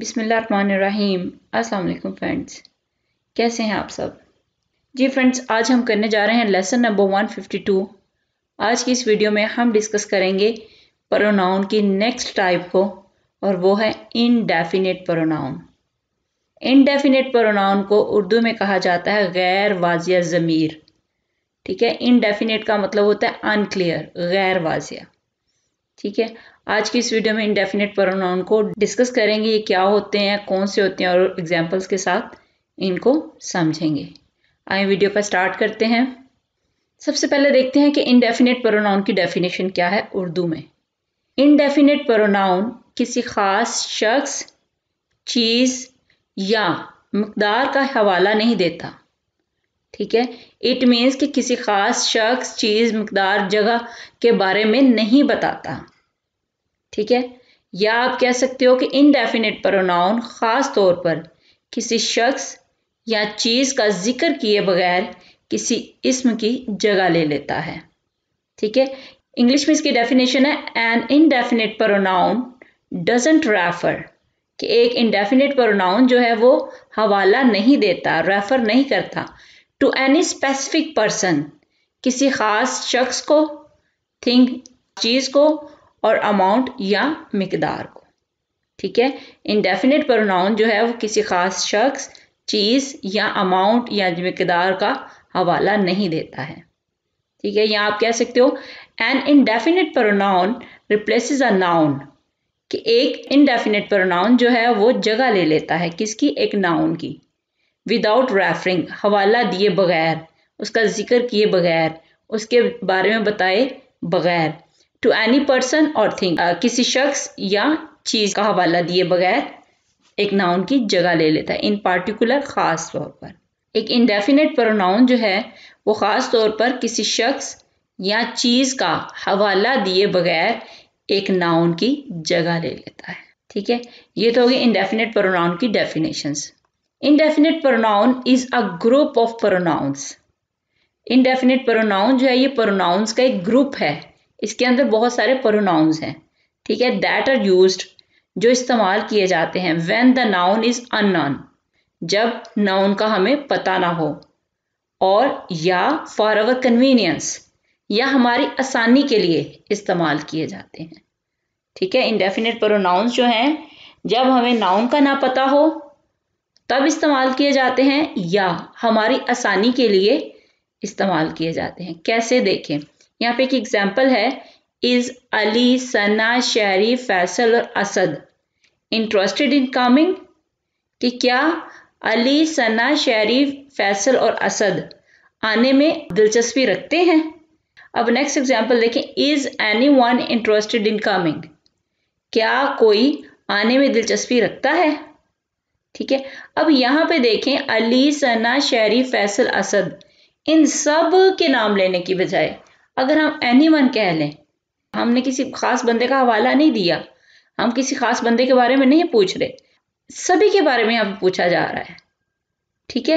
बिसमीम अस्सलाम वालेकुम फ्रेंड्स कैसे हैं आप सब जी फ्रेंड्स आज हम करने जा रहे हैं लेसन नंबर 152 आज की इस वीडियो में हम डिस्कस करेंगे प्रोनाउन की नेक्स्ट टाइप को और वो है इनडेफिनेट प्रोनाउन इनडेफिनेट प्रोनाउन को उर्दू में कहा जाता है गैर वाजिया ज़मीर ठीक है इनडेफिनेट का मतलब होता है अनक्लियर गैर वाजिया ठीक है आज की इस वीडियो में इंडेफिनेट प्रोनाउन को डिस्कस करेंगे ये क्या होते हैं कौन से होते हैं और एग्जाम्पल्स के साथ इनको समझेंगे आए वीडियो पर स्टार्ट करते हैं सबसे पहले देखते हैं कि इनडेफिनेट प्रोनाउन की डेफिनेशन क्या है उर्दू में इनडेफिनेट प्रोनाउन किसी ख़ास शख्स चीज़ या मकदार का हवाला नहीं देता ठीक है इट मीन्स कि किसी ख़ास शख्स चीज़ मकदार जगह के बारे में नहीं बताता ठीक है या आप कह सकते हो कि इनडेफिनेट प्रोनाउन ख़ास तौर पर किसी शख्स या चीज़ का जिक्र किए बगैर किसी इसम की जगह ले लेता है ठीक है इंग्लिश में इसकी डेफिनेशन है an indefinite pronoun doesn't refer कि एक इनडेफिनेट प्रोनाउन जो है वो हवाला नहीं देता रेफर नहीं करता टू एनी स्पेसिफिक पर्सन किसी खास शख्स को थिंग चीज़ को और अमाउंट या मकदार को ठीक है इनडेफिनेट प्रोनाउन जो है वो किसी ख़ास शख्स चीज़ या अमाउंट या मकदार का हवाला नहीं देता है ठीक है यहाँ आप कह सकते हो an indefinite pronoun replaces a noun कि एक इनडेफिनेट प्रोनाउन जो है वो जगह ले लेता है किसकी एक नाउन की विदाउट रेफरिंग हवाला दिए बगैर उसका जिक्र किए बगैर उसके बारे में बताए बगैर to any person or thing किसी शख्स या चीज का हवाला दिए बगैर एक नाउन की जगह ले लेता है इन पार्टिकुलर खास तौर पर एक इनडेफिनेट प्रोनाउन जो है वो ख़ास तौर पर किसी शख्स या चीज़ का हवाला दिए बगैर एक नाउन की जगह ले लेता है ठीक है ये तो होगी इंडेफिनेट प्रोनाउन की definition indefinite pronoun is a group of pronouns indefinite pronoun जो है ये प्रोनाउंस का एक ग्रुप है इसके अंदर बहुत सारे प्रोनाउंस हैं ठीक है दैट आर यूज जो इस्तेमाल किए जाते हैं वेन द नाउन इज अन जब नाउन का हमें पता ना हो और या फॉर अवर कन्वीनियंस या हमारी आसानी के लिए इस्तेमाल किए जाते हैं ठीक है इनडेफिनेट प्रोनाउंस जो हैं जब हमें नाउन का ना पता हो तब इस्तेमाल किए जाते हैं या हमारी आसानी के लिए इस्तेमाल किए जाते हैं कैसे देखें यहाँ पे एक एग्जाम्पल है इज अली सना शहरी फैसल और असद इंटरेस्टेड इन कमिंग कि क्या अली सना शहरी फैसल और असद आने में दिलचस्पी रखते हैं अब नेक्स्ट एग्जाम्पल देखें is anyone interested in coming क्या कोई आने में दिलचस्पी रखता है ठीक है अब यहाँ पे देखें अली सना शहरी फैसल असद इन सब के नाम लेने की बजाय अगर हम एनी वन कह लें हमने किसी खास बंदे का हवाला नहीं दिया हम किसी खास बंदे के बारे में नहीं पूछ रहे सभी के बारे में यहाँ पूछा जा रहा है ठीक है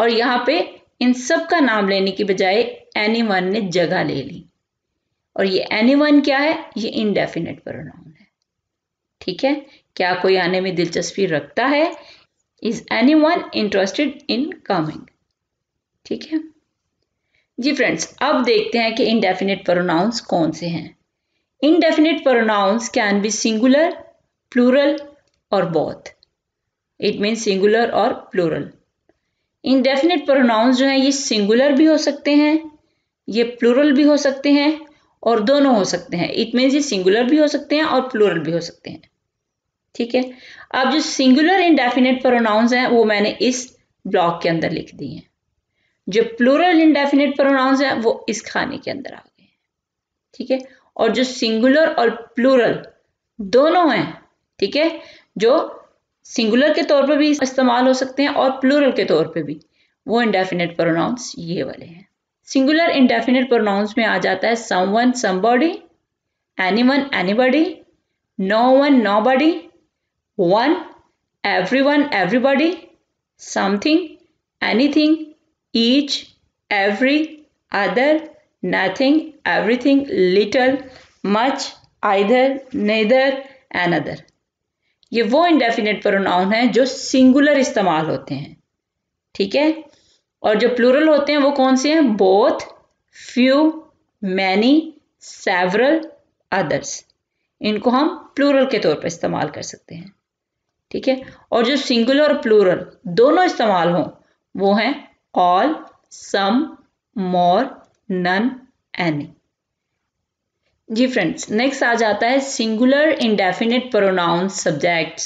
और यहाँ पे इन सब का नाम लेने की बजाय एनी वन ने जगह ले ली और ये एनी वन क्या है ये इनडेफिनेट प्रोनाउन है ठीक है क्या कोई आने में दिलचस्पी रखता है is anyone interested in coming ठीक है जी फ्रेंड्स अब देखते हैं कि इनडेफिनेट प्रोनाउंस कौन से हैं indefinite pronouns can be singular plural और बोथ इट मीन सिंगुलर और प्लूरल इनडेफिनेट प्रोनाउंस जो है ये सिंगुलर भी हो सकते हैं ये प्लूरल भी हो सकते हैं और दोनों हो सकते हैं इट मीन्स ये सिंगुलर भी हो सकते हैं और प्लूरल भी हो सकते हैं ठीक है अब जो सिंगुलर इनडेफिनेट प्रोनाउंस हैं वो मैंने इस ब्लॉक के अंदर लिख दी हैं जो प्लूरल इंडेफिनेट प्रोनाउंस है वो इस खाने के अंदर आ गए ठीक है और जो सिंगुलर और प्लूरल दोनों हैं ठीक है जो सिंगुलर के तौर पर भी इस्तेमाल हो सकते हैं और प्लूरल के तौर पर भी वो इंडेफिनेट प्रोनाउंस ये वाले हैं सिंगुलर इंडेफिनेट प्रोनाउंस में आ जाता है some someone body anyone anybody no one nobody one everyone everybody something anything each, every, other, nothing, everything, little, much, either, neither, another. ये वो indefinite pronoun है जो singular इस्तेमाल होते हैं ठीक है और जो प्लूरल होते हैं वो कौन से हैं both few many several others इनको हम प्लूरल के तौर पर इस्तेमाल कर सकते हैं ठीक है और जो सिंगुलर और प्लूरल दोनों इस्तेमाल हों वो हैं all, some, more, none, any. जी फ्रेंड्स नेक्स्ट आ जाता है singular indefinite pronoun subject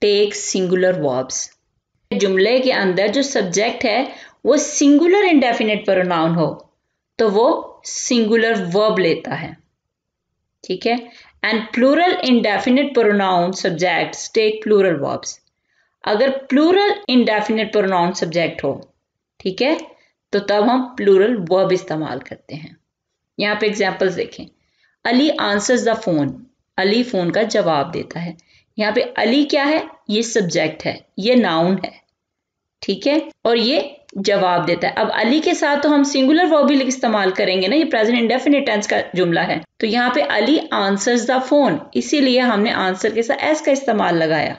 take singular verbs जुमले के अंदर जो सब्जेक्ट है वो सिंगुलर इंडेफिनेट प्रोनाउन हो तो वो सिंगुलर वर्ब लेता है ठीक है and plural indefinite pronoun subject take plural verbs अगर प्लूरल इंडेफिनेट प्रोनाउन सब्जेक्ट हो ठीक है तो तब हम प्लूरल वर्ब इस्तेमाल करते हैं यहाँ पे एग्जाम्पल्स देखें Ali answers the phone Ali phone का जवाब देता है यहाँ पे अली क्या है ये सब्जेक्ट है ये नाउन है ठीक है और ये जवाब देता है अब अली के साथ तो हम सिंगुलर वर्ब भी इस्तेमाल करेंगे ना ये प्रेजेंट इंडेफिनिट टेंस का जुमला है तो यहाँ पे अली आंसर्स द फोन इसीलिए हमने आंसर के साथ एस का इस्तेमाल लगाया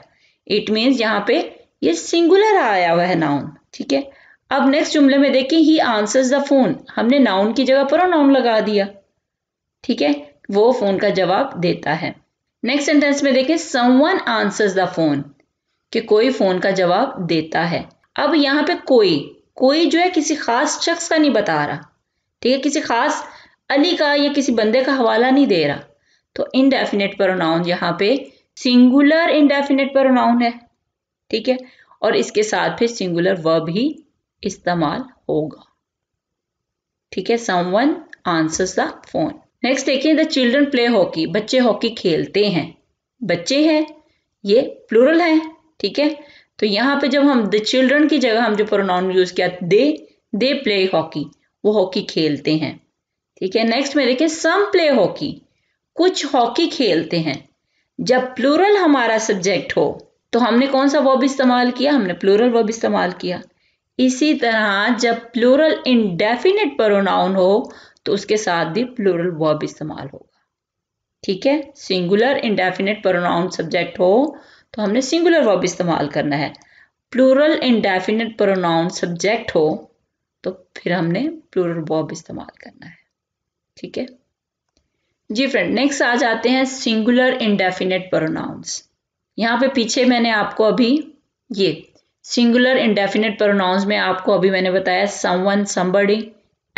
इट मीन्स यहाँ पे ये सिंगुलर आया हुआ है नाउन ठीक है अब नेक्स्ट जुमले में देखें ही आंसर्स द फोन हमने नाउन की जगह पर नाउन लगा दिया ठीक है वो फोन का जवाब देता है नेक्स्ट सेंटेंस में देखें समवन आंसर्स द फोन कि कोई फोन का जवाब देता है अब यहाँ पे कोई कोई जो है किसी खास शख्स का नहीं बता रहा ठीक है किसी खास अली का या किसी बंदे का हवाला नहीं दे रहा तो इनडेफिनेट पर नाउन यहाँ पे सिंगुलर इनडेफिनेट पर नाउन है ठीक है और इसके साथ फिर सिंगुलर वर्ब ही इस्तेमाल होगा ठीक है someone answers the phone next देखिए द चिल्ड्रन प्ले हॉकी बच्चे हॉकी खेलते हैं बच्चे हैं ये प्लूरल है ठीक है तो यहाँ पे जब हम द चिल्ड्रन की जगह हम जो प्रोनाउन यूज किया दे दे प्ले हॉकी वो हॉकी खेलते हैं ठीक है नेक्स्ट में देखिए सम प्ले हॉकी कुछ हॉकी खेलते हैं जब प्लूरल हमारा सब्जेक्ट हो तो हमने कौन सा वर्ब इस्तेमाल किया हमने प्लूरल वर्ब इस्तेमाल किया इसी तरह जब प्लूरल इनडेफिनेट प्रोनाउन हो तो उसके साथ भी प्लूरल वर्ब इस्तेमाल होगा ठीक है सिंगुलर इनडेफिनेट प्रोनाउन सब्जेक्ट हो तो हमने सिंगुलर वर्ब इस्तेमाल करना है प्लूरल इनडेफिनेट प्रोनाउन सब्जेक्ट हो तो फिर हमने प्लूरल वर्ब इस्तेमाल करना है ठीक है जी फ्रेंड नेक्स्ट आ जाते हैं सिंगुलर इनडेफिनेट प्रोनाउंस यहां पे पीछे मैंने आपको अभी ये सिंगुलर इंडेफिनेट प्रोनाउंस में आपको अभी मैंने बताया someone somebody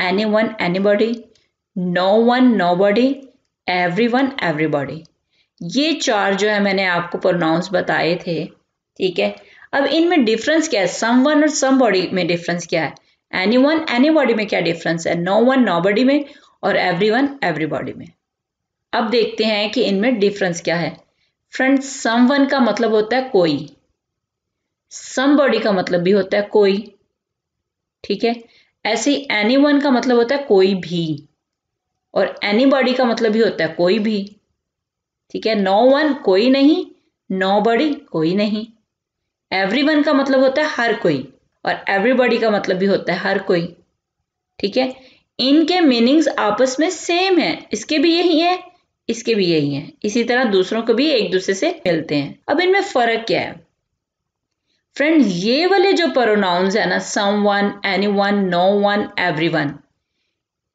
anyone anybody no one nobody everyone everybody ये चार जो है मैंने आपको प्रोनाउंस बताए थे ठीक है अब इनमें डिफरेंस क्या है सम वन और सम बॉडी में डिफरेंस क्या है एनी वन एनी बॉडी में क्या डिफरेंस है नो वन नो बॉडी में और एवरी वन एवरी बॉडी में अब देखते हैं कि इनमें डिफरेंस क्या है फ्रेंड सम वन का मतलब होता है कोई समबॉडी का मतलब भी होता है कोई ठीक है ऐसे ही एनी वन का मतलब होता है कोई भी और एनी बॉडी का मतलब भी होता है कोई भी ठीक है नो वन कोई नहीं नो बॉडी कोई नहीं एवरी वन का मतलब होता है हर कोई और एवरीबॉडी का मतलब भी होता है हर कोई ठीक है इनके मीनिंग्स आपस में सेम है इसके भी यही है इसके भी यही है इसी तरह दूसरों को भी एक दूसरे से मिलते हैं अब इनमें फर्क क्या है फ्रेंड ये वाले जो प्रोनाउंस है ना someone anyone no one everyone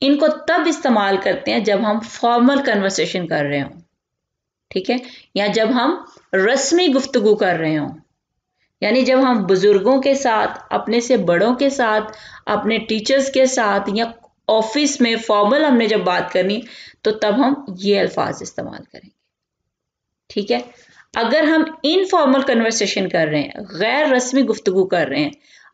इनको तब इस्तेमाल करते हैं जब हम फॉर्मल कन्वर्सेशन कर रहे हों ठीक है या जब हम रस्मी गुफ्तगु कर रहे हों यानी जब हम बुज़ुर्गों के साथ अपने से बड़ों के साथ अपने टीचर्स के साथ या ऑफिस में फॉर्मल हमने जब बात करनी तो तब हम ये अल्फाज इस्तेमाल करेंगे ठीक है अगर हम इनफॉर्मल कन्वर्सेशन कर रहे हैं गैर रस्मी गुफ्तगु कर रहे हैं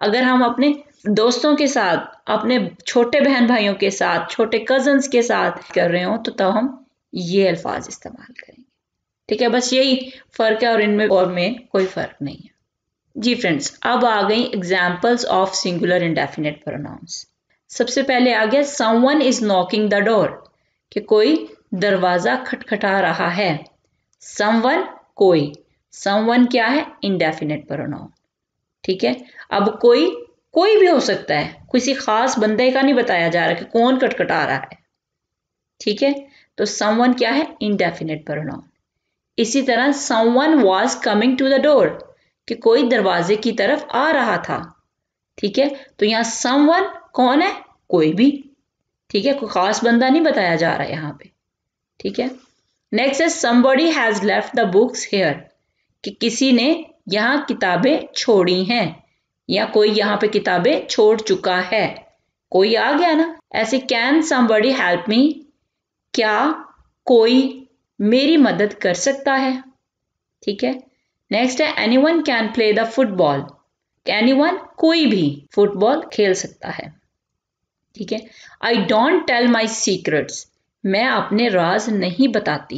अगर हम अपने दोस्तों के साथ अपने छोटे बहन भाइयों के साथ छोटे कजन्स के साथ कर रहे हो तो तब तो हम ये अल्फाज इस्तेमाल करेंगे ठीक है बस यही फ़र्क है और इनमें और में कोई फ़र्क नहीं है जी फ्रेंड्स अब आ गई examples of singular indefinite pronouns सबसे पहले आ गया someone is knocking the door कि कोई दरवाज़ा खटखटा रहा है समवन कोई समवन क्या है इनडेफिनेट प्रोनाउन ठीक है अब कोई कोई भी हो सकता है किसी खास बंदे का नहीं बताया जा रहा कि कौन कटकटा रहा है ठीक है तो समवन क्या है इनडेफिनेट प्रोनाउन इसी तरह someone was coming to the door कि कोई दरवाजे की तरफ आ रहा था ठीक है तो सम समवन कौन है कोई भी ठीक है कोई खास बंदा नहीं बताया जा रहा है यहाँ पे ठीक है नेक्स्ट है somebody has left the books here कि किसी ने यहाँ किताबें छोड़ी हैं या कोई यहाँ पे किताबें छोड़ चुका है कोई आ गया ना ऐसे कैन समबडी हेल्प मी क्या कोई मेरी मदद कर सकता है ठीक है नेक्स्ट है anyone can play the football anyone कोई भी फुटबॉल खेल सकता है ठीक है I don't tell my secrets मैं अपने राज नहीं बताती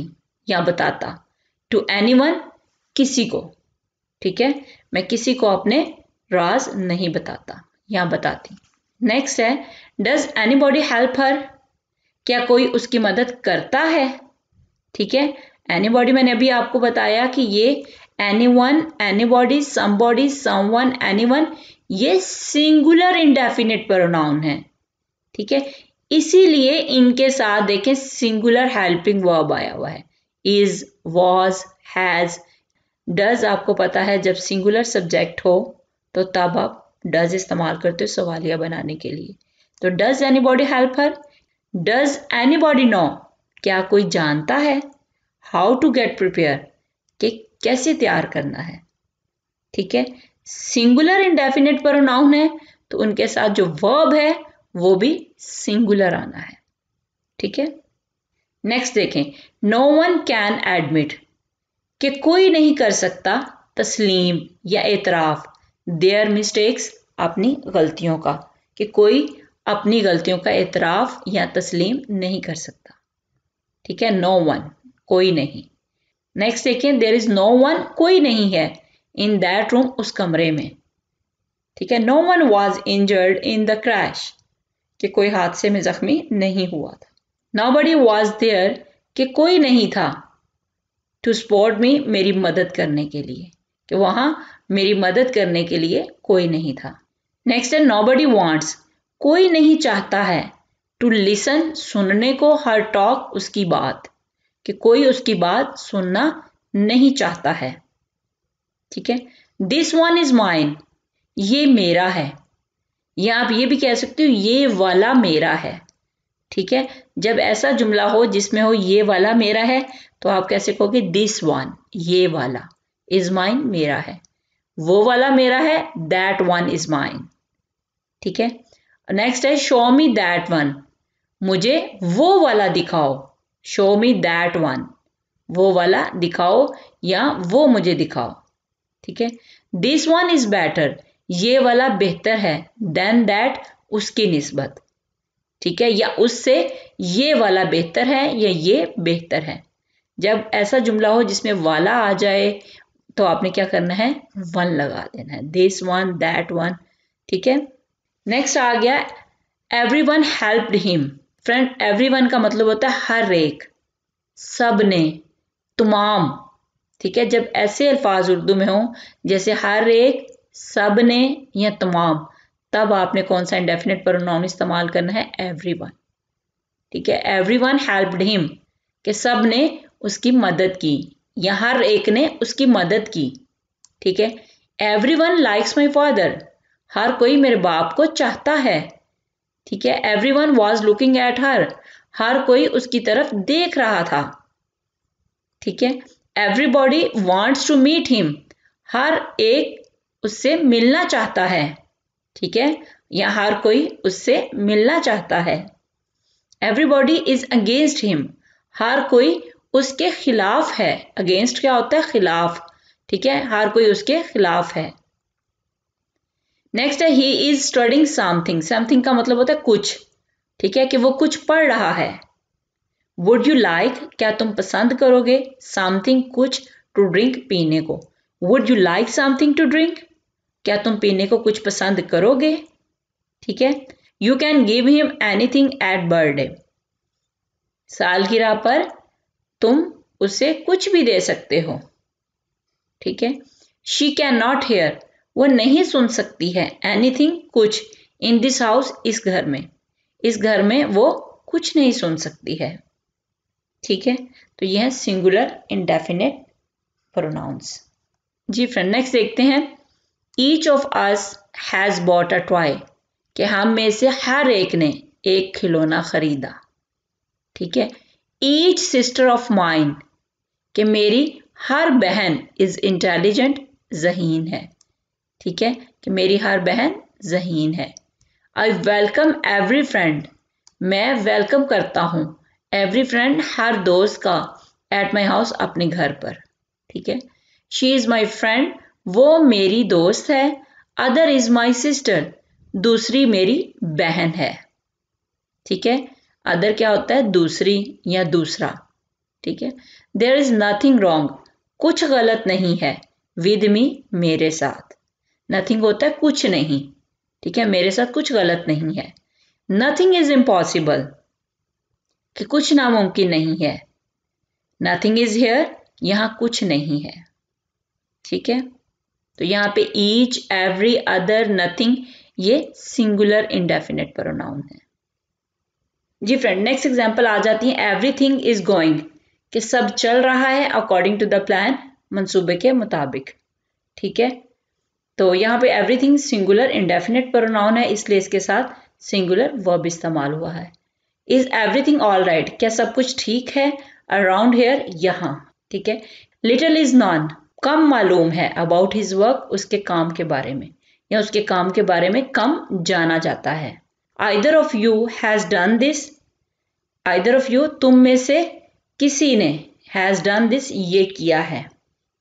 या बताता टू एनी वन किसी को ठीक है मैं किसी को अपने राज नहीं बताता या बताती नेक्स्ट है does anybody help her क्या कोई उसकी मदद करता है ठीक है एनी बॉडी मैंने अभी आपको बताया कि ये anyone anybody somebody someone anyone ये सिंगुलर इंडेफिनेट प्रोनाउन है ठीक है इसीलिए इनके साथ देखें सिंगुलर हेल्पिंग वर्ब आया हुआ है इज वॉज हैज डज आपको पता है जब सिंगुलर सब्जेक्ट हो तो तब आप डज इस्तेमाल करते हो सवालिया बनाने के लिए तो does anybody help her does anybody know क्या कोई जानता है हाउ टू गेट प्रिपेयर कि कैसे तैयार करना है ठीक है सिंगुलर इंडेफिनेट नाउन है तो उनके साथ जो वर्ब है वो भी सिंगुलर आना है ठीक है नेक्स्ट देखें नो वन कैन एडमिट कि कोई नहीं कर सकता तस्लीम या एतराफ़ देयर मिस्टेक्स अपनी गलतियों का कि कोई अपनी गलतियों का एतराफ़ या तस्लीम नहीं कर सकता ठीक है नो वन कोई नहीं नेक्स्ट देखें देर इज़ नो वन कोई नहीं है इन दैट रूम उस कमरे में ठीक है no one was injured in the crash कि कोई हादसे में जख्मी नहीं हुआ था नाउ बडी वॉज देयर कि कोई नहीं था टू स्पॉट मी मेरी मदद करने के लिए कि वहां मेरी मदद करने के लिए कोई नहीं था नेक्स्ट है नो बडी वॉन्ट्स कोई नहीं चाहता है टू लिसन सुनने को हर टॉक उसकी बात कि कोई उसकी बात सुनना नहीं चाहता है ठीक है दिस वन इज माइन ये मेरा है या आप ये भी कह सकते हो ये वाला मेरा है ठीक है जब ऐसा जुमला हो जिसमें हो ये वाला मेरा है तो आप कैसे कहोगे दिस वन ये वाला इज माइन मेरा है वो वाला मेरा है दैट वन इज माइन ठीक है नेक्स्ट है शो मी दैट वन मुझे वो वाला दिखाओ शो मी दैट वन वो वाला दिखाओ या वो मुझे दिखाओ ठीक है दिस वन इज बेटर ये वाला बेहतर है देन दैट उसकी नस्बत ठीक है या उससे ये वाला बेहतर है या ये बेहतर है जब ऐसा जुमला हो जिसमें वाला आ जाए तो आपने क्या करना है वन लगा देना है दिस वन दैट वन ठीक है नेक्स्ट आ गया everyone helped him friend everyone का मतलब होता है हर एक सब ने तमाम ठीक है जब ऐसे अल्फाज उर्दू में हो जैसे हर एक सब ने या तमाम तब आपने कौन सा इंडेफिनेट नॉन इस्तेमाल करना है एवरी वन ठीक है एवरी वन हेल्पड हिम कि सब ने उसकी मदद की या हर एक ने उसकी मदद की ठीक है everyone likes my father हर कोई मेरे बाप को चाहता है ठीक है everyone was looking at her हर कोई उसकी तरफ देख रहा था ठीक है everybody wants to meet him हर एक उससे मिलना चाहता है ठीक है या हर कोई उससे मिलना चाहता है एवरीबॉडी इज अगेंस्ट हिम हर कोई उसके खिलाफ है अगेंस्ट क्या होता है खिलाफ ठीक है हर कोई उसके खिलाफ है नेक्स्ट है he is studying something something का मतलब होता है कुछ ठीक है कि वो कुछ पढ़ रहा है वुड यू लाइक क्या तुम पसंद करोगे समथिंग कुछ टू ड्रिंक पीने को would you like something to drink क्या तुम पीने को कुछ पसंद करोगे ठीक है you can give him anything at birthday साल की राह पर तुम उसे कुछ भी दे सकते हो ठीक है शी कैन नॉट हेयर वो नहीं सुन सकती है एनीथिंग कुछ इन दिस हाउस इस घर में इस घर में वो कुछ नहीं सुन सकती है ठीक है तो यह है सिंगुलर इनडेफिनेट प्रोनाउंस जी फ्रेंड नेक्स्ट देखते हैं each of us has bought a toy कि हम में से हर एक ने एक खिलौना खरीदा ठीक है ईच सिस्टर ऑफ माइंड कि मेरी हर बहन इज़ इंटेलिजेंट जहीन है ठीक है कि मेरी हर बहन जहीन है आई वेलकम एवरी फ्रेंड मैं वेलकम करता हूँ एवरी फ्रेंड हर दोस्त का एट माई हाउस अपने घर पर ठीक है शी इज़ माई फ्रेंड वो मेरी दोस्त है अदर इज माई सिस्टर दूसरी मेरी बहन है ठीक है अदर क्या होता है दूसरी या दूसरा ठीक है देर इज नथिंग रॉन्ग कुछ गलत नहीं है विद मी मेरे साथ नथिंग होता है कुछ नहीं ठीक है मेरे साथ कुछ गलत नहीं है नथिंग इज इम्पॉसिबल कि कुछ नामुमकिन नहीं है नथिंग इज हेयर यहां कुछ नहीं है ठीक है तो यहाँ पे ईच एवरी अदर नथिंग ये सिंगुलर इंडेफिनेट प्रोनाउन है जी फ्रेंड नेक्स्ट एग्जाम्पल आ जाती है एवरीथिंग इज गोइंग कि सब चल रहा है अकॉर्डिंग टू द प्लान मंसूबे के मुताबिक ठीक है तो यहाँ पे एवरीथिंग सिंगुलर इंडेफिनेट प्रोनाउन है इसलिए इसके साथ सिंगुलर वर्ब इस्तेमाल हुआ है इज एवरीथिंग ऑल राइट क्या सब कुछ ठीक है अराउंड हेयर यहाँ ठीक है लिटल इज नॉन कम मालूम है अबाउट हिज वर्क उसके काम के बारे में या उसके काम के बारे में कम जाना जाता है either of you has done this either of you तुम में से किसी ने हैज़ डन दिस ये किया है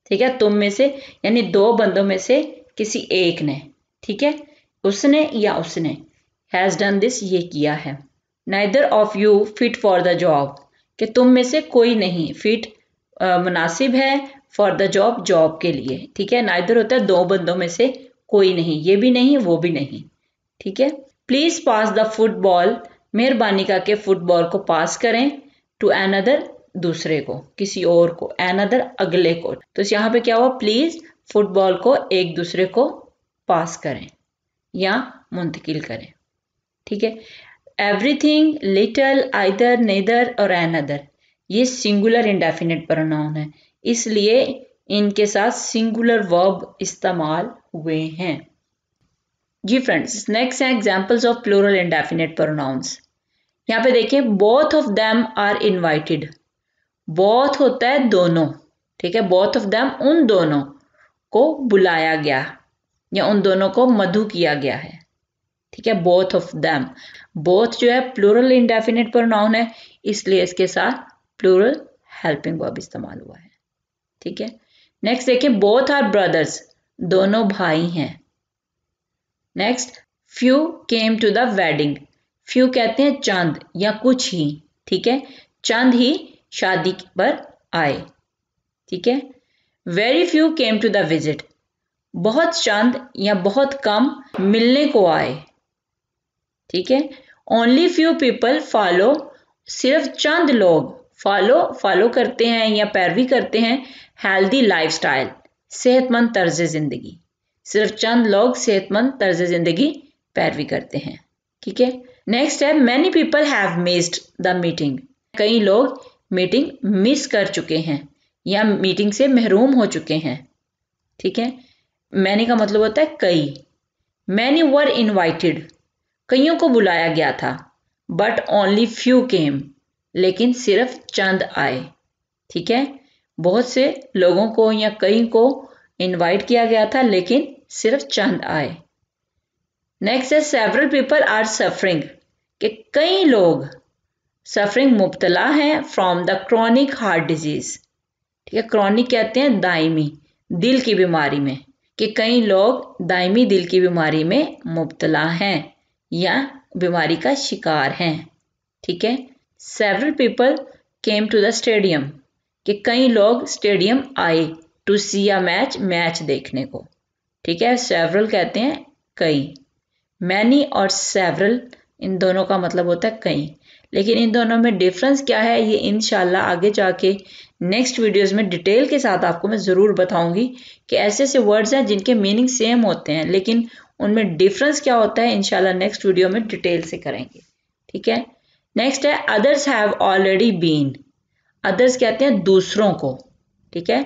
ठीक है तुम में से यानी दो बंदों में से किसी एक ने ठीक है उसने या उसने हैज़ डन दिस ये किया है neither of you fit for the job कि तुम में से कोई नहीं फिट मुनासिब है फॉर द जॉब जॉब के लिए ठीक है ना इधर होता है दो बंदों में से कोई नहीं ये भी नहीं वो भी नहीं ठीक है प्लीज पास द फुटबॉल मेहरबानी करके फुटबॉल को पास करें टू अनदर दूसरे को किसी और को अनदर अगले को तो यहाँ पे क्या हुआ प्लीज फुटबॉल को एक दूसरे को पास करें या मुंतकिल करें ठीक है एवरीथिंग लिटल आइदर नेदर और एनदर ये सिंगुलर इंडेफिनेट प्रोनाउन है इसलिए इनके साथ सिंगुलर वर्ब इस्तेमाल हुए हैं जी फ्रेंड्स नेक्स्ट है examples of plural indefinite pronouns यहाँ पे देखें both of them are invited both होता है दोनों ठीक है बोथ ऑफ देम उन दोनों को बुलाया गया या उन दोनों को मधु किया गया है ठीक है बोथ ऑफ देम बोथ जो है प्लोरल इंडेफिनेट प्रोनाउन है इसलिए इसके साथ प्लोरल हेल्पिंग वर्ब इस्तेमाल हुआ है ठीक है नेक्स्ट देखें बोथ आर ब्रदर्स दोनों भाई हैं next few came to the wedding few कहते हैं चंद या कुछ ही ठीक है चंद ही शादी पर आए ठीक है very few came to the visit बहुत चंद या बहुत कम मिलने को आए ठीक है ओनली फ्यू पीपल फॉलो सिर्फ चंद लोग फॉलो फॉलो करते हैं या पैरवी करते हैं हेल्दी लाइफ स्टाइल सेहतमंद तर्ज ज़िंदगी सिर्फ चंद लोग सेहतमंद तर्ज ज़िंदगी पैरवी करते हैं ठीक है नेक्स्ट है many people have missed the meeting कई लोग मीटिंग मिस कर चुके हैं या मीटिंग से महरूम हो चुके हैं ठीक है मैनी का मतलब होता है कई मैनी वर इनवाइटेड कईयों को बुलाया गया था बट ओनली फ्यू केम लेकिन सिर्फ चंद आए ठीक है बहुत से लोगों को या कई को इनवाइट किया गया था लेकिन सिर्फ चंद आए नेक्स्ट है सेवरल पीपल आर सफरिंग कि कई लोग सफरिंग मुबतला हैं from the chronic heart disease ठीक है क्रॉनिक कहते हैं दायमी दिल की बीमारी में कि कई लोग दायमी दिल की बीमारी में मुबतला हैं या बीमारी का शिकार हैं ठीक है several people came to the stadium कि कई लोग स्टेडियम आए to see a match match देखने को ठीक है सेवरल कहते हैं कई मैनी और सेवरल इन दोनों का मतलब होता है कई लेकिन इन दोनों में डिफरेंस क्या है ये इन आगे जाके नेक्स्ट वीडियोस में डिटेल के साथ आपको मैं ज़रूर बताऊंगी कि ऐसे ऐसे वर्ड्स हैं जिनके मीनिंग सेम होते हैं लेकिन उनमें डिफरेंस क्या होता है इन नेक्स्ट वीडियो में डिटेल से करेंगे ठीक है नेक्स्ट है others have already been others कहते हैं दूसरों को ठीक है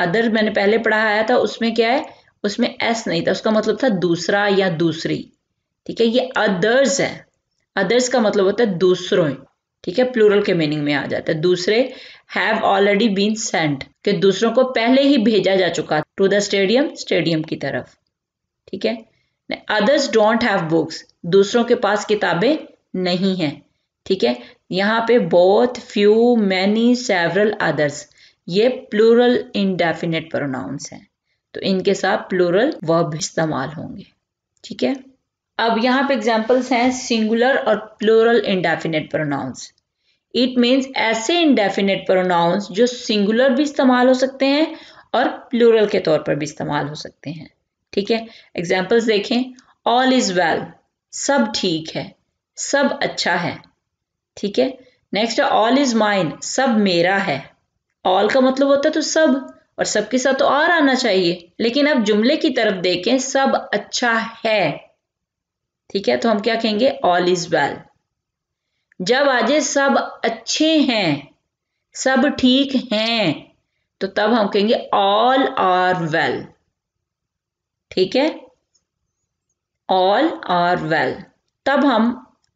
अदर मैंने पहले पढ़ाया था उसमें क्या है उसमें एस नहीं था उसका मतलब था दूसरा या दूसरी ठीक है ये अदर्स है अदर्स का मतलब होता है दूसरों ठीक है प्लूरल के मीनिंग में आ जाता है दूसरे हैव ऑलरेडी बीन सेंट के दूसरों को पहले ही भेजा जा चुका टू द स्टेडियम स्टेडियम की तरफ ठीक है अदर्स डोंट हैव बुक्स दूसरों के पास किताबें नहीं है ठीक है यहाँ पे both few many several others ये प्लूरल इनडेफिनेट प्रोनाउंस हैं तो इनके साथ प्लूरल वर्ब इस्तेमाल होंगे ठीक है अब यहाँ पे एग्जाम्पल्स हैं सिंगुलर और plural indefinite pronouns it means ऐसे इनडेफिनेट प्रोनाउंस जो सिंगुलर भी इस्तेमाल हो सकते हैं और प्लूरल के तौर पर भी इस्तेमाल हो सकते हैं ठीक है एग्जाम्पल्स देखें ऑल इज वेल सब ठीक है सब अच्छा है ठीक है नेक्स्ट ऑल इज माइन सब मेरा है ऑल का मतलब होता है तो सब और सबके साथ तो और आना चाहिए लेकिन अब जुमले की तरफ देखें सब अच्छा है ठीक है तो हम क्या कहेंगे ऑल इज वेल जब आज सब अच्छे हैं सब ठीक हैं तो तब हम कहेंगे ऑल आर वेल ठीक है ऑल आर वेल तब हम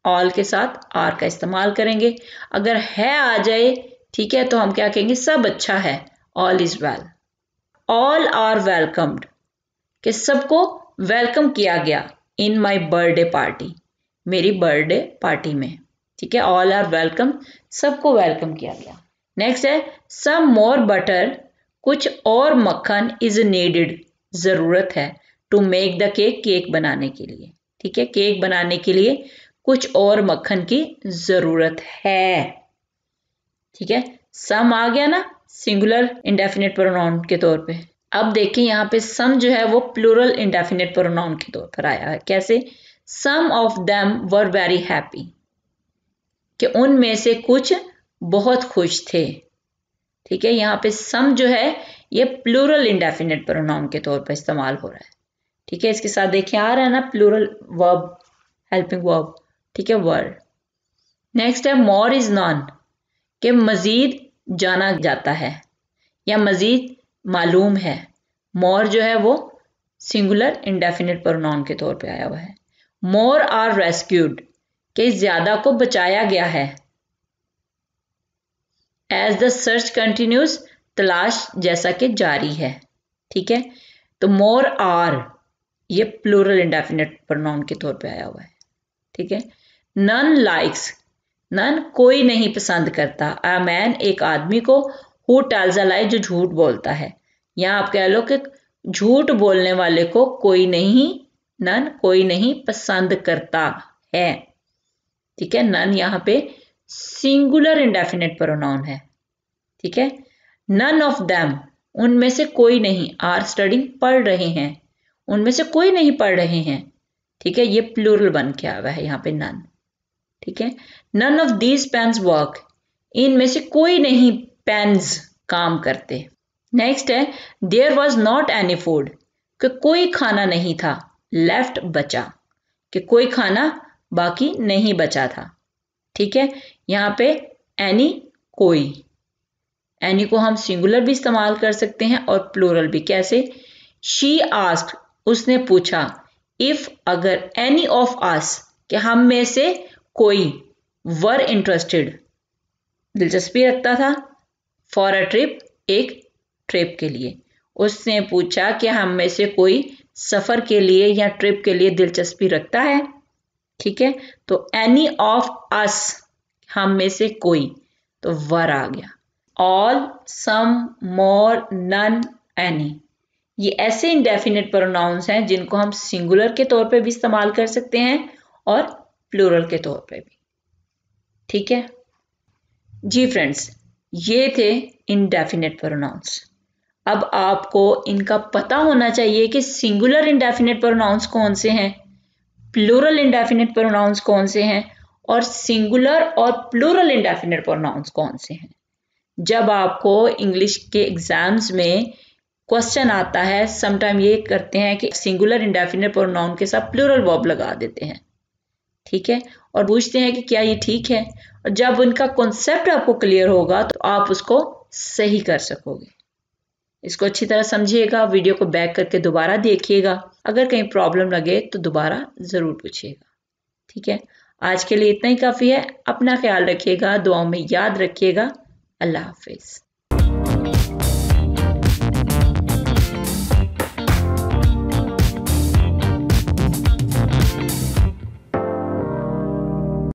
ऑल के साथ आर का इस्तेमाल करेंगे अगर है आ जाए ठीक है तो हम क्या कहेंगे सब अच्छा है all is well all are welcomed कि सबको वेलकम किया गया इन माई बर्थडे पार्टी मेरी बर्थडे पार्टी में ठीक है ऑल आर वेलकम सबको वेलकम किया गया नेक्स्ट है सम मोर बटर कुछ और मक्खन इज नीडेड ज़रूरत है to make the cake cake बनाने के लिए ठीक है केक बनाने के लिए कुछ और मक्खन की जरूरत है ठीक है सम आ गया ना सिंगुलर इंडेफिनेट प्रोनाउन के तौर पे अब देखें यहाँ पे सम जो है वो प्लूरल इंडेफिनेट प्रोनाउन के तौर पर आया है कैसे some of them were very happy कि उनमें से कुछ बहुत खुश थे ठीक है यहाँ पे सम जो है ये प्लूरल इंडेफिनेट प्रोनाउन के तौर पर इस्तेमाल हो रहा है ठीक है इसके साथ देखिए आ रहा है ना प्लूरल वर्ब हेल्पिंग वर्ब ठीक है वर्ड नेक्स्ट है मोर इज नॉन के मज़ीद जाना जाता है या मज़ीद मालूम है मोर जो है वो सिंगुलर इंडेफिनेट प्रोनाउन के तौर पे आया हुआ है मोर आर रेस्क्यूड के ज़्यादा को बचाया गया है एज द सर्च कंटिन्यूज तलाश जैसा कि जारी है ठीक है तो मोर आर ये प्लूरल इंडेफिनेट प्रोनाउन के तौर पे आया हुआ है ठीक है नन लाइक्स नन कोई नहीं पसंद करता अ मैन एक आदमी को हु टेल्स अ लाई जो झूठ बोलता है यहाँ आप कह लो कि झूठ बोलने वाले को कोई नहीं नन कोई नहीं पसंद करता है ठीक है नन यहाँ पे सिंगुलर इंडेफिनेट प्रोनाउन है ठीक है नन ऑफ देम उनमें से कोई नहीं आर स्टडिंग पढ़ रहे हैं उनमें से कोई नहीं पढ़ रहे हैं ठीक है ये प्लूरल बन के आवा है यहाँ पे नन ठीक है none of these pens work इनमें से कोई नहीं पेन्स काम करते नेक्स्ट है there was not any food कि कोई खाना नहीं था लेफ्ट बचा कि कोई खाना बाकी नहीं बचा था ठीक है यहां पे एनी कोई एनी को हम सिंगुलर भी इस्तेमाल कर सकते हैं और प्लूरल भी कैसे शी आस्क उसने पूछा इफ अगर एनी ऑफ आस कि हम में से कोई वर इंटरेस्टेड दिलचस्पी रखता था फॉर अ ट्रिप एक ट्रिप के लिए उसने पूछा कि हम में से कोई सफ़र के लिए या ट्रिप के लिए दिलचस्पी रखता है ठीक है तो एनी ऑफ अस हम में से कोई तो वर आ गया all some more none any ये ऐसे इंडेफिनेट प्रोनाउंस हैं जिनको हम सिंगुलर के तौर पे भी इस्तेमाल कर सकते हैं और प्लूरल के तौर पे भी ठीक है जी फ्रेंड्स ये थे इनडेफिनेट प्रोनाउंस अब आपको इनका पता होना चाहिए कि सिंगुलर इंडेफिनेट प्रोनाउंस कौन से हैं प्लूरल इंडेफिनेट प्रोनाउंस कौन से हैं और सिंगुलर और प्लूरल इंडेफिनेट प्रोनाउंस कौन से हैं जब आपको इंग्लिश के एग्जाम्स में क्वेश्चन आता है समटाइम ये करते हैं कि सिंगुलर इंडेफिनेट प्रोनाउन के साथ प्लूरल वर्ब लगा देते हैं ठीक है और पूछते हैं कि क्या ये ठीक है और जब उनका कॉन्सेप्ट आपको क्लियर होगा तो आप उसको सही कर सकोगे इसको अच्छी तरह समझिएगा वीडियो को बैक करके दोबारा देखिएगा अगर कहीं प्रॉब्लम लगे तो दोबारा ज़रूर पूछिएगा ठीक है आज के लिए इतना ही काफ़ी है अपना ख्याल रखिएगा दुआओं में याद रखिएगा अल्लाह हाफिज़